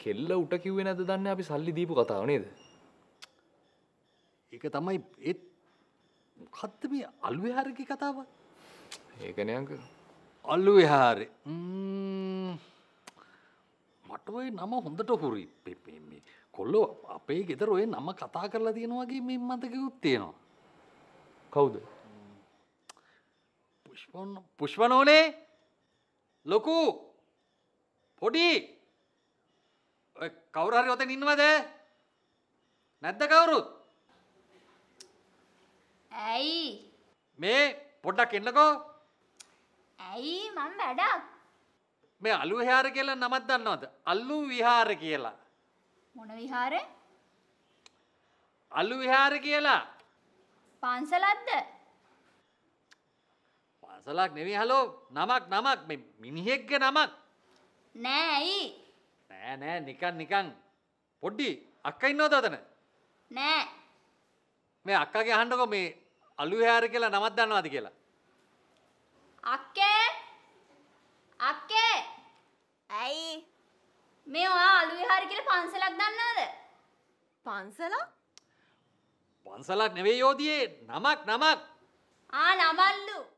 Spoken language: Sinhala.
කෙල්ල උට කිව්වේ නැද දන්න අපි සල්ලි දීපු කතාව නේද ඒක තමයි ඒත් මොකද්ද මේ අලුවේ හාරගේ කතාව ඒකනේ අංක අල්ලුවේ හාරේ මට ඔය නම හොඳට හුරි මේ කොල්ලෝ අපේ ගෙදර ඔය නම කතා කරලා තියෙන වගේ මේ මතකකුත් තියෙනවා කවුද පුෂ්පන්න පුෂ්පනෝනේ ලොකු පොඩි ඔය කවුරු හරි ඔතන ඉන්නවද? නැද්ද කවුරුත්? ඇයි? මේ පොඩ්ඩක් එන්නකෝ. ඇයි මම වැඩක්. මේ අලු විහාර කියලා නමක් දන්නවද? අලු විහාර කියලා. මොන විහාරේ? අලු විහාර කියලා. පන්සලක්ද? පන්සලක් නෙවෙයි හලෝ නමක් නමක් මේ මිනිහෙක්ගේ නමක්. නෑ ඇයි? නෑ නෑ නිකන් නිකන් පොඩ්ඩි අක්කා ඉන්නවද අතන? නෑ. මේ අක්කාගේ අහන්නකෝ මේ අලු හැර කියලා නමක් දන්නවද කියලා? අක්කේ අක්කේ ඇයි මේ ඔයා අලු විහාර කියලා පන්සලක් දන්නවද? පන්සලක්? පන්සලක් නෙවෙයි යෝධියේ නමක් නමක්. ආ නමල්ලු.